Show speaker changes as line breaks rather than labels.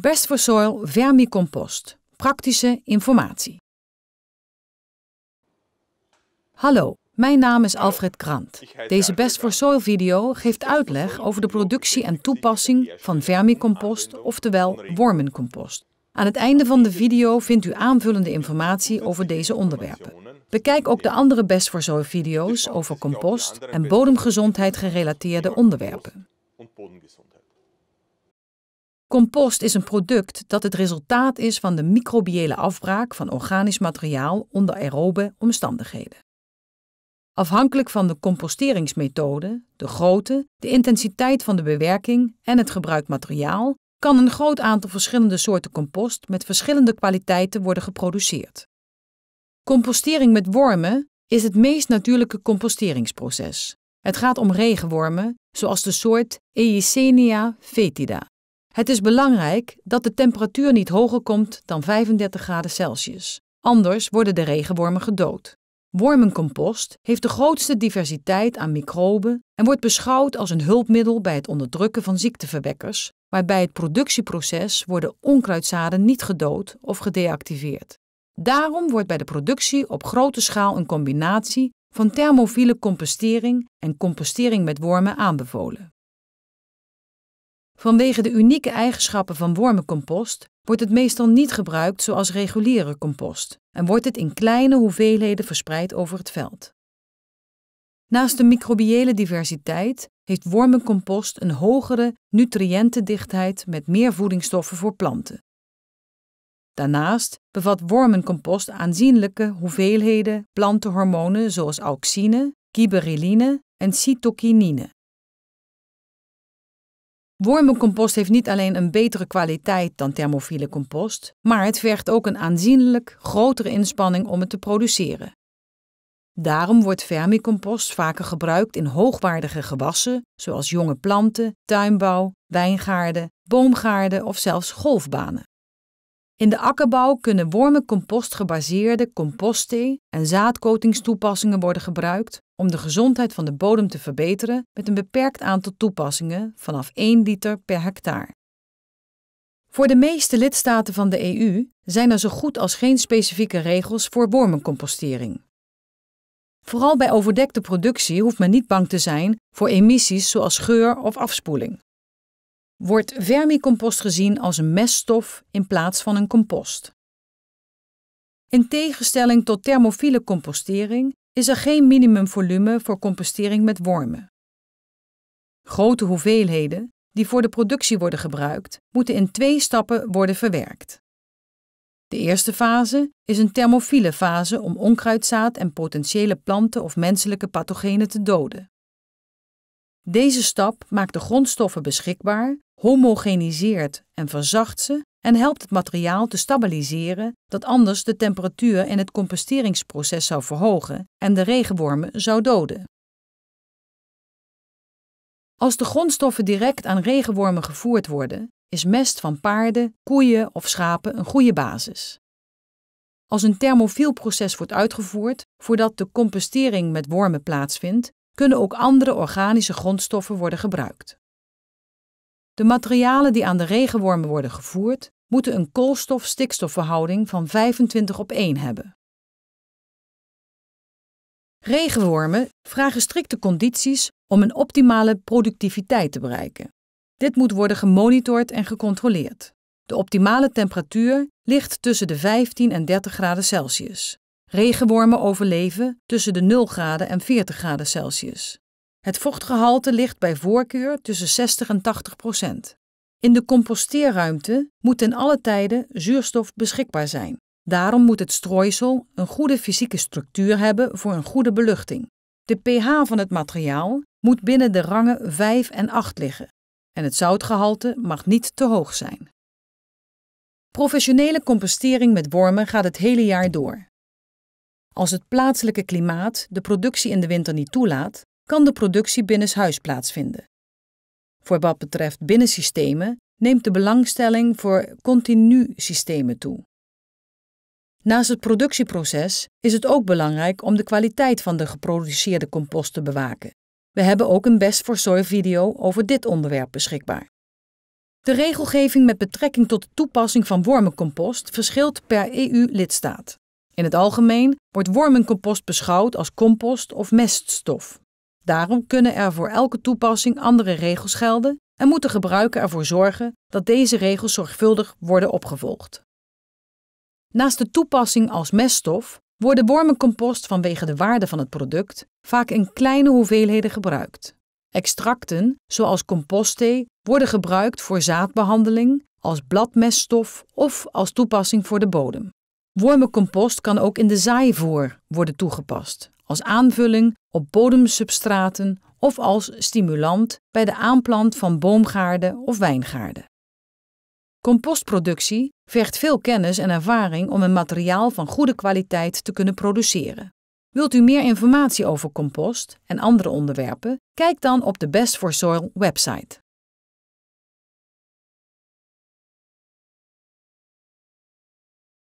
Best for Soil Vermicompost. Praktische informatie. Hallo, mijn naam is Alfred Krant. Deze Best for Soil video geeft uitleg over de productie en toepassing van vermicompost, oftewel wormencompost. Aan het einde van de video vindt u aanvullende informatie over deze onderwerpen. Bekijk ook de andere Best for Soil video's over dus compost en bodemgezondheid gerelateerde onderwerpen. Compost is een product dat het resultaat is van de microbiële afbraak van organisch materiaal onder aerobe omstandigheden. Afhankelijk van de composteringsmethode, de grootte, de intensiteit van de bewerking en het gebruikt materiaal, kan een groot aantal verschillende soorten compost met verschillende kwaliteiten worden geproduceerd. Compostering met wormen is het meest natuurlijke composteringsproces. Het gaat om regenwormen, zoals de soort Eicenia fetida, het is belangrijk dat de temperatuur niet hoger komt dan 35 graden Celsius, anders worden de regenwormen gedood. Wormencompost heeft de grootste diversiteit aan microben en wordt beschouwd als een hulpmiddel bij het onderdrukken van ziekteverwekkers, waarbij het productieproces worden onkruidzaden niet gedood of gedeactiveerd. Daarom wordt bij de productie op grote schaal een combinatie van thermofiele compostering en compostering met wormen aanbevolen. Vanwege de unieke eigenschappen van wormencompost wordt het meestal niet gebruikt zoals reguliere compost en wordt het in kleine hoeveelheden verspreid over het veld. Naast de microbiële diversiteit heeft wormencompost een hogere nutriëntendichtheid met meer voedingsstoffen voor planten. Daarnaast bevat wormencompost aanzienlijke hoeveelheden plantenhormonen zoals auxine, gibberelline en cytokinine. Wormencompost heeft niet alleen een betere kwaliteit dan thermofiele compost, maar het vergt ook een aanzienlijk grotere inspanning om het te produceren. Daarom wordt vermicompost vaker gebruikt in hoogwaardige gewassen, zoals jonge planten, tuinbouw, wijngaarden, boomgaarden of zelfs golfbanen. In de akkerbouw kunnen wormencompost-gebaseerde composting en zaadcoatingstoepassingen worden gebruikt om de gezondheid van de bodem te verbeteren met een beperkt aantal toepassingen vanaf 1 liter per hectare. Voor de meeste lidstaten van de EU zijn er zo goed als geen specifieke regels voor wormencompostering. Vooral bij overdekte productie hoeft men niet bang te zijn voor emissies zoals geur of afspoeling wordt vermicompost gezien als een meststof in plaats van een compost. In tegenstelling tot thermofiele compostering is er geen minimumvolume voor compostering met wormen. Grote hoeveelheden die voor de productie worden gebruikt, moeten in twee stappen worden verwerkt. De eerste fase is een thermofiele fase om onkruidzaad en potentiële planten of menselijke pathogenen te doden. Deze stap maakt de grondstoffen beschikbaar, homogeniseert en verzacht ze en helpt het materiaal te stabiliseren dat anders de temperatuur in het composteringsproces zou verhogen en de regenwormen zou doden. Als de grondstoffen direct aan regenwormen gevoerd worden, is mest van paarden, koeien of schapen een goede basis. Als een thermofielproces wordt uitgevoerd voordat de compostering met wormen plaatsvindt, kunnen ook andere organische grondstoffen worden gebruikt. De materialen die aan de regenwormen worden gevoerd, moeten een koolstof-stikstofverhouding van 25 op 1 hebben. Regenwormen vragen strikte condities om een optimale productiviteit te bereiken. Dit moet worden gemonitord en gecontroleerd. De optimale temperatuur ligt tussen de 15 en 30 graden Celsius. Regenwormen overleven tussen de 0 graden en 40 graden Celsius. Het vochtgehalte ligt bij voorkeur tussen 60 en 80 procent. In de composteerruimte moet ten alle tijden zuurstof beschikbaar zijn. Daarom moet het strooisel een goede fysieke structuur hebben voor een goede beluchting. De pH van het materiaal moet binnen de rangen 5 en 8 liggen en het zoutgehalte mag niet te hoog zijn. Professionele compostering met wormen gaat het hele jaar door. Als het plaatselijke klimaat de productie in de winter niet toelaat, kan de productie binnenshuis plaatsvinden. Voor wat betreft binnensystemen neemt de belangstelling voor continu systemen toe. Naast het productieproces is het ook belangrijk om de kwaliteit van de geproduceerde compost te bewaken. We hebben ook een Best voor soil video over dit onderwerp beschikbaar. De regelgeving met betrekking tot de toepassing van wormencompost verschilt per EU-lidstaat. In het algemeen wordt wormencompost beschouwd als compost of meststof. Daarom kunnen er voor elke toepassing andere regels gelden en moet de gebruiker ervoor zorgen dat deze regels zorgvuldig worden opgevolgd. Naast de toepassing als meststof worden wormencompost vanwege de waarde van het product vaak in kleine hoeveelheden gebruikt. Extracten, zoals thee worden gebruikt voor zaadbehandeling, als bladmeststof of als toepassing voor de bodem compost kan ook in de zaaivoer worden toegepast, als aanvulling op bodemsubstraten of als stimulant bij de aanplant van boomgaarden of wijngaarden. Compostproductie vergt veel kennis en ervaring om een materiaal van goede kwaliteit te kunnen produceren. Wilt u meer informatie over compost en andere onderwerpen? Kijk dan op de Best for Soil website.